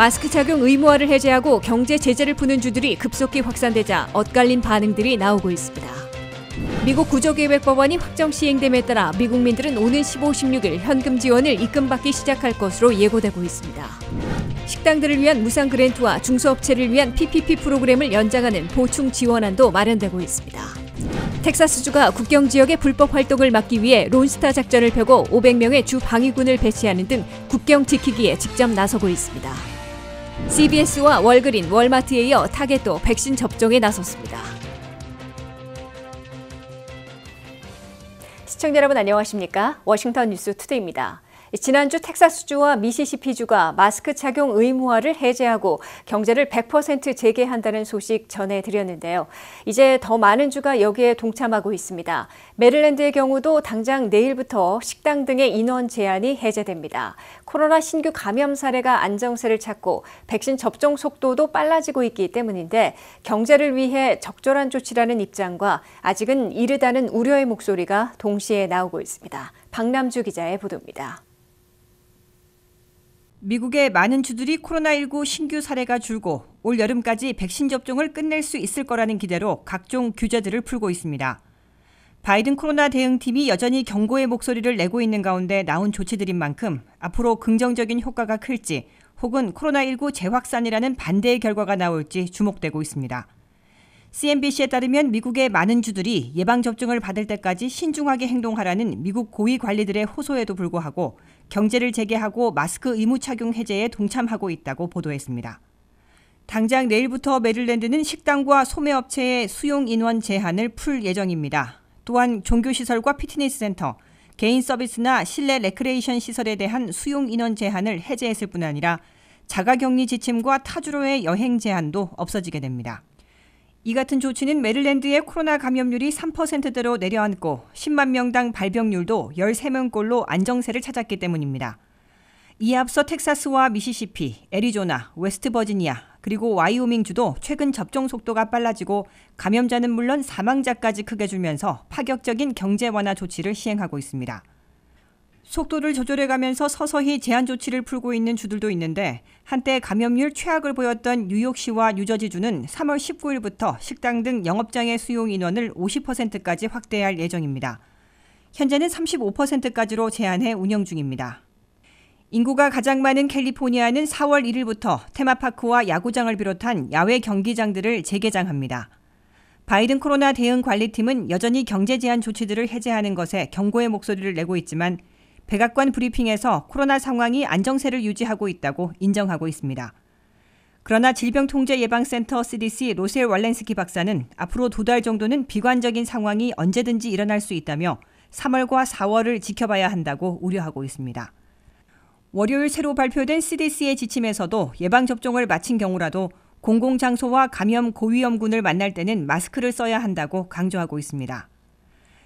마스크 착용 의무화를 해제하고 경제 제재를 푸는 주들이 급속히 확산되자 엇갈린 반응들이 나오고 있습니다. 미국 구조계획법안이 확정 시행됨에 따라 미국민들은 오는 15, 16일 현금 지원을 입금받기 시작할 것으로 예고되고 있습니다. 식당들을 위한 무상 그랜트와 중소업체를 위한 PPP 프로그램을 연장하는 보충 지원안도 마련되고 있습니다. 텍사스주가 국경 지역의 불법 활동을 막기 위해 론스타 작전을 펴고 500명의 주 방위군을 배치하는 등 국경 지키기에 직접 나서고 있습니다. CBS와 월그린, 월마트에 이어 타겟도 백신 접종에 나섰습니다. 시청자 여러분 안녕하십니까? 워싱턴 뉴스 투데이입니다. 지난주 텍사스주와 미시시피주가 마스크 착용 의무화를 해제하고 경제를 100% 재개한다는 소식 전해드렸는데요. 이제 더 많은 주가 여기에 동참하고 있습니다. 메릴랜드의 경우도 당장 내일부터 식당 등의 인원 제한이 해제됩니다. 코로나 신규 감염 사례가 안정세를 찾고 백신 접종 속도도 빨라지고 있기 때문인데 경제를 위해 적절한 조치라는 입장과 아직은 이르다는 우려의 목소리가 동시에 나오고 있습니다. 박남주 기자의 보도입니다. 미국의 많은 주들이 코로나19 신규 사례가 줄고 올 여름까지 백신 접종을 끝낼 수 있을 거라는 기대로 각종 규제들을 풀고 있습니다. 바이든 코로나 대응팀이 여전히 경고의 목소리를 내고 있는 가운데 나온 조치들인 만큼 앞으로 긍정적인 효과가 클지 혹은 코로나19 재확산이라는 반대의 결과가 나올지 주목되고 있습니다. CNBC에 따르면 미국의 많은 주들이 예방접종을 받을 때까지 신중하게 행동하라는 미국 고위 관리들의 호소에도 불구하고 경제를 재개하고 마스크 의무 착용 해제에 동참하고 있다고 보도했습니다. 당장 내일부터 메릴랜드는 식당과 소매업체의 수용 인원 제한을 풀 예정입니다. 또한 종교시설과 피트니스 센터, 개인 서비스나 실내 레크레이션 시설에 대한 수용 인원 제한을 해제했을 뿐 아니라 자가격리 지침과 타주로의 여행 제한도 없어지게 됩니다. 이 같은 조치는 메릴랜드의 코로나 감염률이 3%대로 내려앉고 10만 명당 발병률도 13명꼴로 안정세를 찾았기 때문입니다. 이에 앞서 텍사스와 미시시피, 애리조나, 웨스트버지니아, 그리고 와이오밍주도 최근 접종 속도가 빨라지고 감염자는 물론 사망자까지 크게 줄면서 파격적인 경제 완화 조치를 시행하고 있습니다. 속도를 조절해가면서 서서히 제한 조치를 풀고 있는 주들도 있는데 한때 감염률 최악을 보였던 뉴욕시와 뉴저지주는 3월 19일부터 식당 등 영업장의 수용 인원을 50%까지 확대할 예정입니다. 현재는 35%까지로 제한해 운영 중입니다. 인구가 가장 많은 캘리포니아는 4월 1일부터 테마파크와 야구장을 비롯한 야외 경기장들을 재개장합니다. 바이든 코로나 대응 관리팀은 여전히 경제 제한 조치들을 해제하는 것에 경고의 목소리를 내고 있지만 백악관 브리핑에서 코로나 상황이 안정세를 유지하고 있다고 인정하고 있습니다. 그러나 질병통제예방센터 CDC 로셀 월렌스키 박사는 앞으로 두 달 정도는 비관적인 상황이 언제든지 일어날 수 있다며 3월과 4월을 지켜봐야 한다고 우려하고 있습니다. 월요일 새로 발표된 CDC의 지침에서도 예방접종을 마친 경우라도 공공장소와 감염 고위험군을 만날 때는 마스크를 써야 한다고 강조하고 있습니다.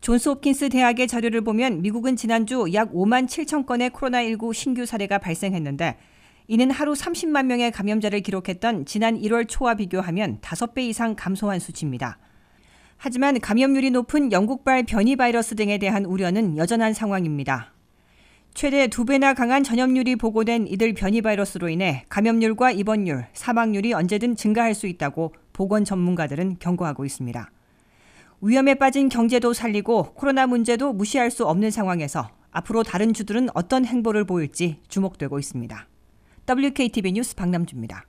존스홉킨스 대학의 자료를 보면 미국은 지난주 약 5만 7천 건의 코로나19 신규 사례가 발생했는데 이는 하루 30만 명의 감염자를 기록했던 지난 1월 초와 비교하면 5배 이상 감소한 수치입니다. 하지만 감염률이 높은 영국발 변이 바이러스 등에 대한 우려는 여전한 상황입니다. 최대 2배나 강한 전염률이 보고된 이들 변이 바이러스로 인해 감염률과 입원율, 사망률이 언제든 증가할 수 있다고 보건 전문가들은 경고하고 있습니다. 위험에 빠진 경제도 살리고 코로나 문제도 무시할 수 없는 상황에서 앞으로 다른 주들은 어떤 행보를 보일지 주목되고 있습니다. WKTV 뉴스 박남주입니다.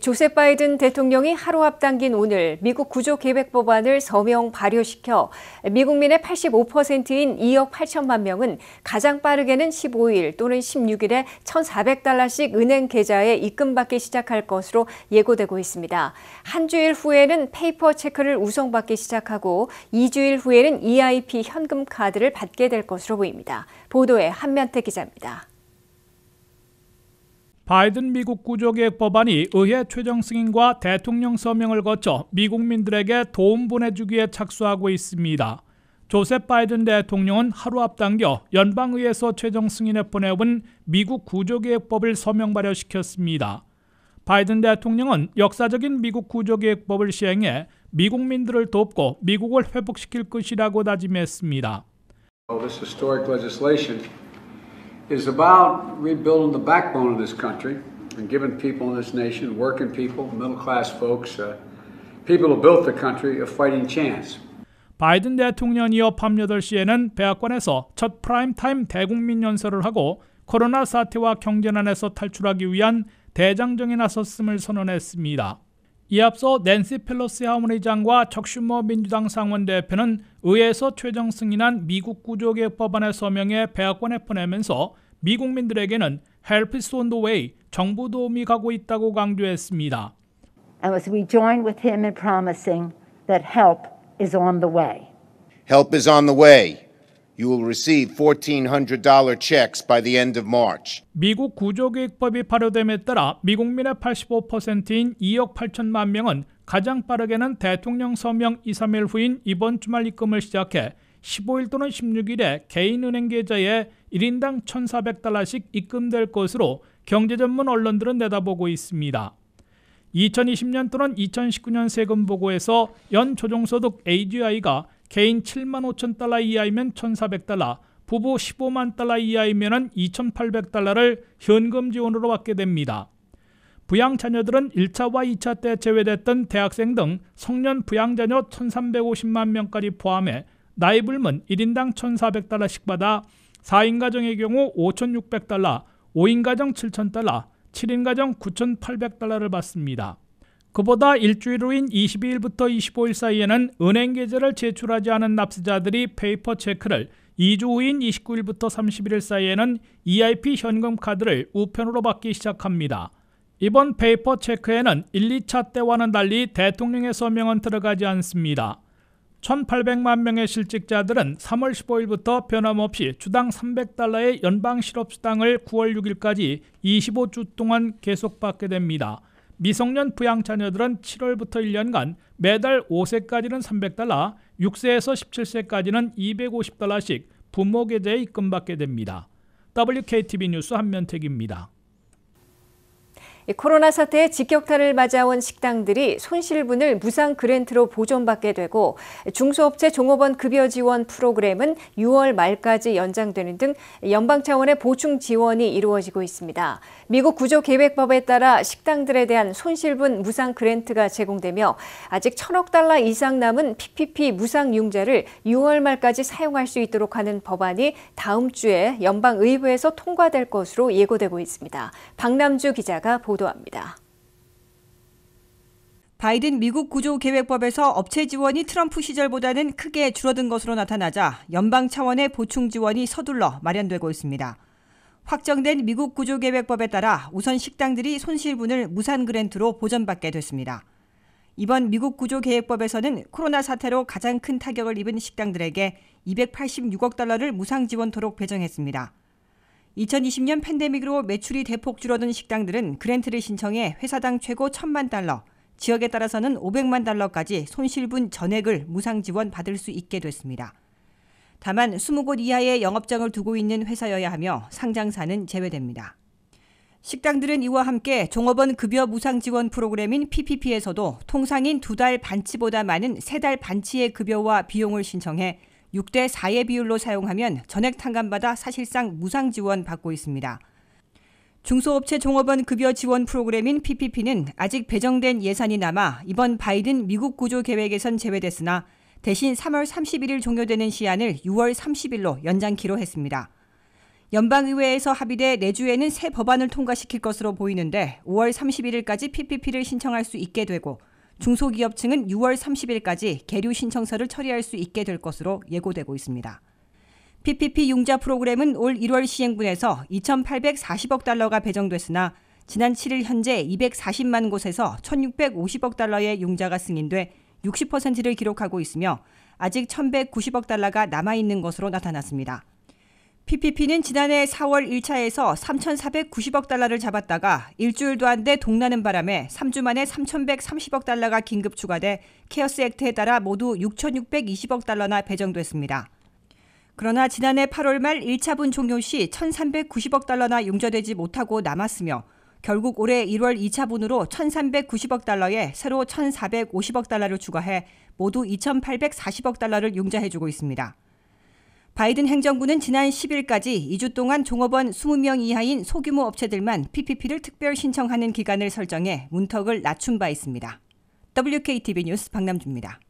조셉 바이든 대통령이 하루 앞당긴 오늘 미국 구조 계획 법안을 서명 발효시켜 미국민의 85%인 2억 8천만 명은 가장 빠르게는 15일 또는 16일에 1,400달러씩 은행 계좌에 입금받기 시작할 것으로 예고되고 있습니다. 한 주일 후에는 페이퍼 체크를 우송받기 시작하고 2주일 후에는 EIP 현금 카드를 받게 될 것으로 보입니다. 보도에 한면태 기자입니다. 바이든 미국 구조개획 법안이 의회 최종 승인과 대통령 서명을 거쳐 미국민들에게 도움 보내주기에 착수하고 있습니다. 조셉 바이든 대통령은 하루 앞당겨 연방의회에서 최종 승인에 보내온 미국 구조개혁법을 서명 발효시켰습니다. 바이든 대통령은 역사적인 미국 구조개혁법을 시행해 미국민들을 돕고 미국을 회복시킬 것이라고 다짐했습니다. Well, is about rebuilding the backbone of this country and giving people in this nation, working people, middle class folks, uh, people who built the country a fighting chance. 바이든 대통령 이어 밤 8시에는 백악관에서 첫 프라임타임 대국민 연설을 하고 코로나 사태와 경제난에서 탈출하기 위한 대장정에 나섰음을 선언했습니다. 이 앞서 낸시 펠로시 하원의장과 적슈머 민주당 상원 대표는 의회에서 최종 승인한 미국 구조개혁 법안의 서명에 백악관에 보내면서 미국민들에게는 Help is on the way, 정부 도움이 가고 있다고 강조했습니다. As we join with him in promising that help is on the way. Help is on the way. You will receive $1,400 checks by the end of March. 미국 구조개획법이 발효됨에 따라 미국민의 85%인 2억 8천만 명은 가장 빠르게는 대통령 서명 2, 3일 후인 이번 주말 입금을 시작해 15일 또는 16일에 개인은행 계좌에 1인당 1,400달러씩 입금될 것으로 경제 전문 언론들은 내다보고 있습니다. 2020년 또는 2019년 세금 보고에서 연 조정소득 AGI가 개인 7만 5천 달러 이하이면 1,400달러, 부부 15만 달러 이하이면 2,800달러를 현금 지원으로 받게 됩니다. 부양 자녀들은 1차와 2차 때 제외됐던 대학생 등 성년 부양 자녀 1,350만 명까지 포함해 나이 불문 1인당 1,400달러씩 받아 4인 가정의 경우 5,600달러, 5인 가정 7,000달러, 7인 가정 9,800달러를 받습니다. 그보다 일주일 후인 22일부터 25일 사이에는 은행 계좌를 제출하지 않은 납세자들이 페이퍼 체크를 2주 후인 29일부터 31일 사이에는 EIP 현금 카드를 우편으로 받기 시작합니다. 이번 페이퍼 체크에는 1, 2차 때와는 달리 대통령의 서명은 들어가지 않습니다. 1,800만 명의 실직자들은 3월 15일부터 변함없이 주당 300달러의 연방 실업수당을 9월 6일까지 25주 동안 계속 받게 됩니다. 미성년 부양 자녀들은 7월부터 1년간 매달 5세까지는 300달러, 6세에서 17세까지는 250달러씩 부모 계좌에 입금받게 됩니다. WKTV 뉴스 한면택입니다. 코로나 사태의 직격탄을 맞아온 식당들이 손실분을 무상 그랜트로 보존받게 되고 중소업체 종업원 급여 지원 프로그램은 6월 말까지 연장되는 등 연방 차원의 보충 지원이 이루어지고 있습니다. 미국 구조 계획법에 따라 식당들에 대한 손실분 무상 그랜트가 제공되며 아직 천억 달러 이상 남은 PPP 무상 융자를 6월 말까지 사용할 수 있도록 하는 법안이 다음 주에 연방 의회에서 통과될 것으로 예고되고 있습니다. 박남주 기자가 보도합니다. 보도합니다. 바이든 미국 구조 계획법에서 업체 지원이 트럼프 시절보다는 크게 줄어든 것으로 나타나자 연방 차원의 보충 지원이 서둘러 마련되고 있습니다. 확정된 미국 구조 계획법에 따라 우선 식당들이 손실분을 무산 그랜트로 보전받게 됐습니다. 이번 미국 구조 계획법에서는 코로나 사태로 가장 큰 타격을 입은 식당들에게 286억 달러를 무상 지원토록 배정했습니다. 2020년 팬데믹으로 매출이 대폭 줄어든 식당들은 그랜트를 신청해 회사당 최고 1천만 달러, 지역에 따라서는 500만 달러까지 손실분 전액을 무상 지원 받을 수 있게 됐습니다. 다만 20곳 이하의 영업장을 두고 있는 회사여야 하며 상장사는 제외됩니다. 식당들은 이와 함께 종업원 급여 무상 지원 프로그램인 PPP에서도 통상인 두 달 반치보다 많은 세 달 반치의 급여와 비용을 신청해 6대 4의 비율로 사용하면 전액 탕감받아 사실상 무상 지원 받고 있습니다. 중소업체 종업원 급여 지원 프로그램인 PPP는 아직 배정된 예산이 남아 이번 바이든 미국 구조 계획에선 제외됐으나 대신 3월 31일 종료되는 시한을 6월 30일로 연장키로 했습니다. 연방의회에서 합의돼 내주에는 새 법안을 통과시킬 것으로 보이는데 5월 31일까지 PPP를 신청할 수 있게 되고 중소기업층은 6월 30일까지 계류 신청서를 처리할 수 있게 될 것으로 예고되고 있습니다. PPP 융자 프로그램은 올 1월 시행분에서 2,840억 달러가 배정됐으나 지난 7일 현재 240만 곳에서 1,650억 달러의 융자가 승인돼 60%를 기록하고 있으며 아직 1,190억 달러가 남아 있는 것으로 나타났습니다. PPP는 지난해 4월 1차에서 3,490억 달러를 잡았다가 일주일도 안 돼 동나는 바람에 3주 만에 3,130억 달러가 긴급 추가돼 케어스 액트에 따라 모두 6,620억 달러나 배정됐습니다. 그러나 지난해 8월 말 1차분 종료 시 1,390억 달러나 용저되지 못하고 남았으며 결국 올해 1월 2차분으로 1,390억 달러에 새로 1,450억 달러를 추가해 모두 2,840억 달러를 용자해주고 있습니다. 바이든 행정부는 지난 10일까지 2주 동안 종업원 20명 이하인 소규모 업체들만 PPP를 특별 신청하는 기간을 설정해 문턱을 낮춘 바 있습니다. WKTV 뉴스 박남주입니다.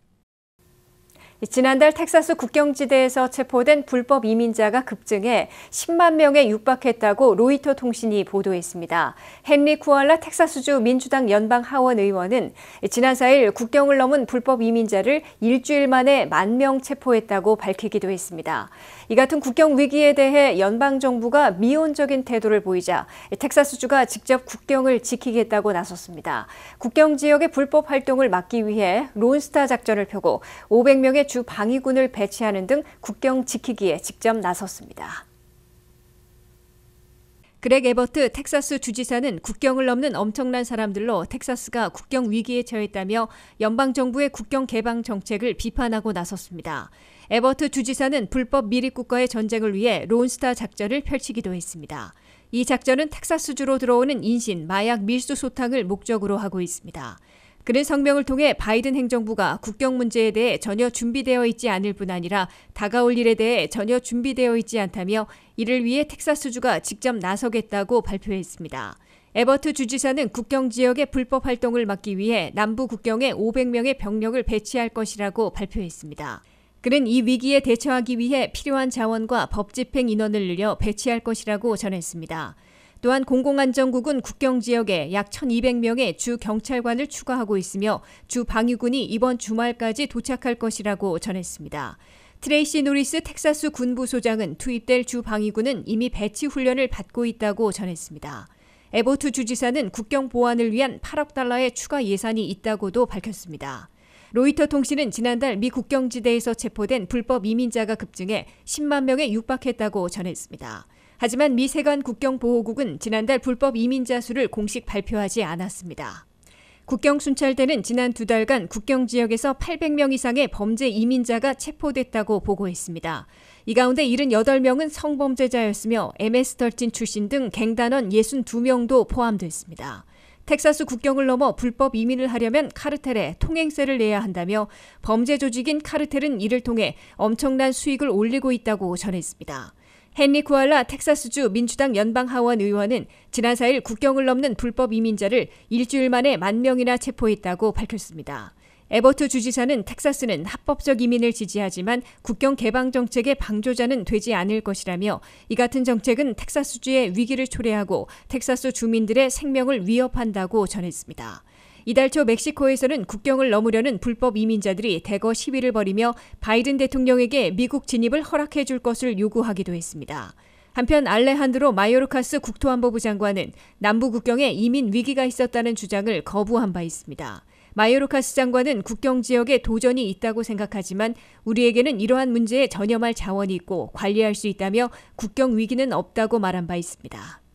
지난달 텍사스 국경지대에서 체포된 불법 이민자가 급증해 10만 명에 육박했다고 로이터 통신이 보도했습니다. 헨리 쿠알라 텍사스주 민주당 연방 하원 의원은 지난 4일 국경을 넘은 불법 이민자를 일주일 만에 만 명 체포했다고 밝히기도 했습니다. 이 같은 국경 위기에 대해 연방 정부가 미온적인 태도를 보이자 텍사스주가 직접 국경을 지키겠다고 나섰습니다. 국경 지역의 불법 활동을 막기 위해 론스타 작전을 펴고 500명의 주 방위군을 배치하는 등 국경 지키기에 직접 나섰습니다. 그렉 에버트 텍사스 주지사는 국경을 넘는 엄청난 사람들로 텍사스가 국경 위기에 처했다며 연방 정부의 국경 개방 정책을 비판하고 나섰습니다. 에버트 주지사는 불법 미립 국가의 전쟁을 위해 론스타 작전을 펼치기도 했습니다. 이 작전은 텍사스주로 들어오는 인신, 마약, 밀수 소탕을 목적으로 하고 있습니다. 그는 성명을 통해 바이든 행정부가 국경 문제에 대해 전혀 준비되어 있지 않을 뿐 아니라 다가올 일에 대해 전혀 준비되어 있지 않다며 이를 위해 텍사스주가 직접 나서겠다고 발표했습니다. 에버트 주지사는 국경 지역의 불법 활동을 막기 위해 남부 국경에 500명의 병력을 배치할 것이라고 발표했습니다. 그는 이 위기에 대처하기 위해 필요한 자원과 법 집행 인원을 늘려 배치할 것이라고 전했습니다. 또한 공공안전국은 국경 지역에 약 1,200명의 주 경찰관을 추가하고 있으며 주 방위군이 이번 주말까지 도착할 것이라고 전했습니다. 트레이시 노리스 텍사스 군부소장은 투입될 주 방위군은 이미 배치 훈련을 받고 있다고 전했습니다. 에버트 주지사는 국경 보안을 위한 8억 달러의 추가 예산이 있다고도 밝혔습니다. 로이터 통신은 지난달 미 국경지대에서 체포된 불법 이민자가 급증해 10만 명에 육박했다고 전했습니다. 하지만 미세관 국경보호국은 지난달 불법 이민자 수를 공식 발표하지 않았습니다. 국경순찰대는 지난 두 달간 국경 지역에서 800명 이상의 범죄 이민자가 체포됐다고 보고했습니다. 이 가운데 78명은 성범죄자였으며 MS-13 출신 등 갱단원 62명도 포함됐습니다. 텍사스 국경을 넘어 불법 이민을 하려면 카르텔에 통행세를 내야 한다며 범죄 조직인 카르텔은 이를 통해 엄청난 수익을 올리고 있다고 전했습니다. 헨리 쿠알라 텍사스주 민주당 연방 하원 의원은 지난 4일 국경을 넘는 불법 이민자를 일주일 만에 만 명이나 체포했다고 밝혔습니다. 에버트 주지사는 텍사스는 합법적 이민을 지지하지만 국경 개방 정책의 방조자는 되지 않을 것이라며 이 같은 정책은 텍사스주의 위기를 초래하고 텍사스 주민들의 생명을 위협한다고 전했습니다. 이달 초 멕시코에서는 국경을 넘으려는 불법 이민자들이 대거 시위를 벌이며 바이든 대통령에게 미국 진입을 허락해 줄 것을 요구하기도 했습니다. 한편 알레한드로 마요르카스 국토안보부 장관은 남부 국경에 이민 위기가 있었다는 주장을 거부한 바 있습니다. 마요르카스 장관은 국경 지역에 도전이 있다고 생각하지만 우리에게는 이러한 문제에 전념할 자원이 있고 관리할 수 있다며 국경 위기는 없다고 말한 바 있습니다.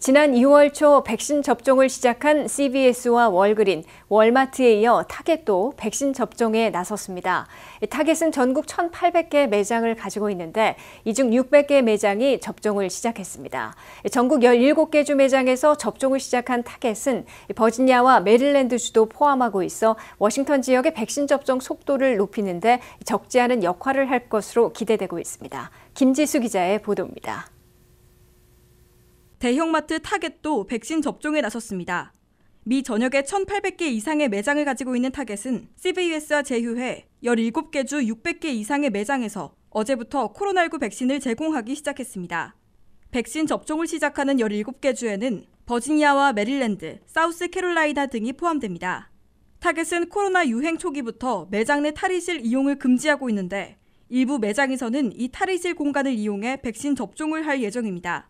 지난 2월 초 백신 접종을 시작한 CBS와 월그린, 월마트에 이어 타겟도 백신 접종에 나섰습니다. 타겟은 전국 1,800개 매장을 가지고 있는데 이 중 600개 매장이 접종을 시작했습니다. 전국 17개 주 매장에서 접종을 시작한 타겟은 버지니아와 메릴랜드 주도 포함하고 있어 워싱턴 지역의 백신 접종 속도를 높이는데 적지 않은 역할을 할 것으로 기대되고 있습니다. 김지수 기자의 보도입니다. 대형마트 타겟도 백신 접종에 나섰습니다. 미 전역에 1,800개 이상의 매장을 가지고 있는 타겟은 CVS와 제휴해 17개 주 600개 이상의 매장에서 어제부터 코로나19 백신을 제공하기 시작했습니다. 백신 접종을 시작하는 17개 주에는 버지니아와 메릴랜드, 사우스캐롤라이나 등이 포함됩니다. 타겟은 코로나 유행 초기부터 매장 내 탈의실 이용을 금지하고 있는데 일부 매장에서는 이 탈의실 공간을 이용해 백신 접종을 할 예정입니다.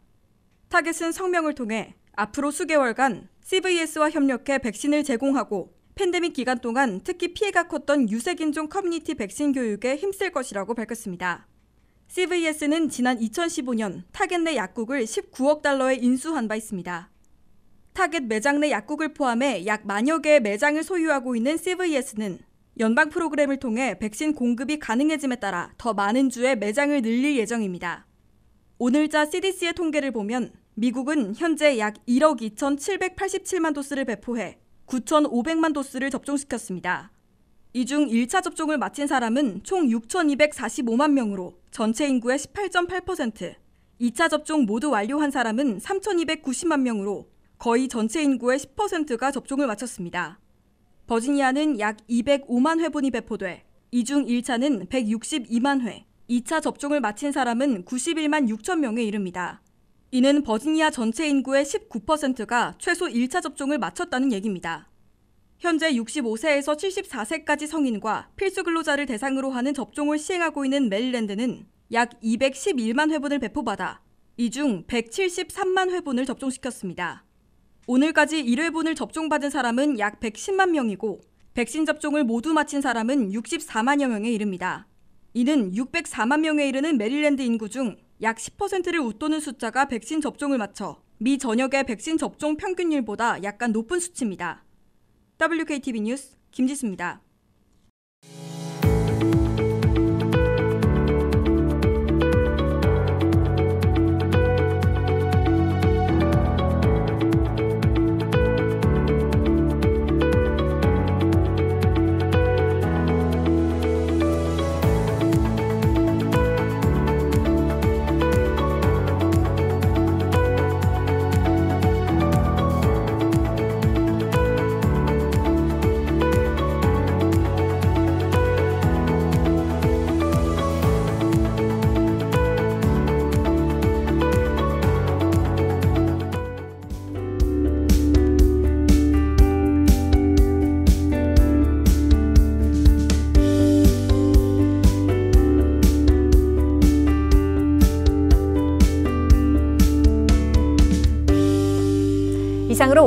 타겟은 성명을 통해 앞으로 수개월간 CVS와 협력해 백신을 제공하고 팬데믹 기간 동안 특히 피해가 컸던 유색인종 커뮤니티 백신 교육에 힘쓸 것이라고 밝혔습니다. CVS는 지난 2015년 타겟 내 약국을 19억 달러에 인수한 바 있습니다. 타겟 매장 내 약국을 포함해 약 만여 개의 매장을 소유하고 있는 CVS는 연방 프로그램을 통해 백신 공급이 가능해짐에 따라 더 많은 주의 매장을 늘릴 예정입니다. 오늘자 CDC의 통계를 보면 미국은 현재 약 1억 2,787만 도스를 배포해 9,500만 도스를 접종시켰습니다. 이 중 1차 접종을 마친 사람은 총 6,245만 명으로 전체 인구의 18.8%, 2차 접종 모두 완료한 사람은 3,290만 명으로 거의 전체 인구의 10%가 접종을 마쳤습니다. 버지니아는 약 205만 회분이 배포돼 이 중 1차는 162만 회, 2차 접종을 마친 사람은 91만 6천 명에 이릅니다. 이는 버지니아 전체 인구의 19%가 최소 1차 접종을 마쳤다는 얘기입니다. 현재 65세에서 74세까지 성인과 필수 근로자를 대상으로 하는 접종을 시행하고 있는 메릴랜드는 약 211만 회분을 배포받아 이 중 173만 회분을 접종시켰습니다. 오늘까지 1회분을 접종받은 사람은 약 110만 명이고 백신 접종을 모두 마친 사람은 64만여 명에 이릅니다. 이는 604만 명에 이르는 메릴랜드 인구 중약 10%를 웃도는 숫자가 백신 접종을 맞춰 미 전역의 백신 접종 평균율보다 약간 높은 수치입니다. WKTV 뉴스 김지수입니다.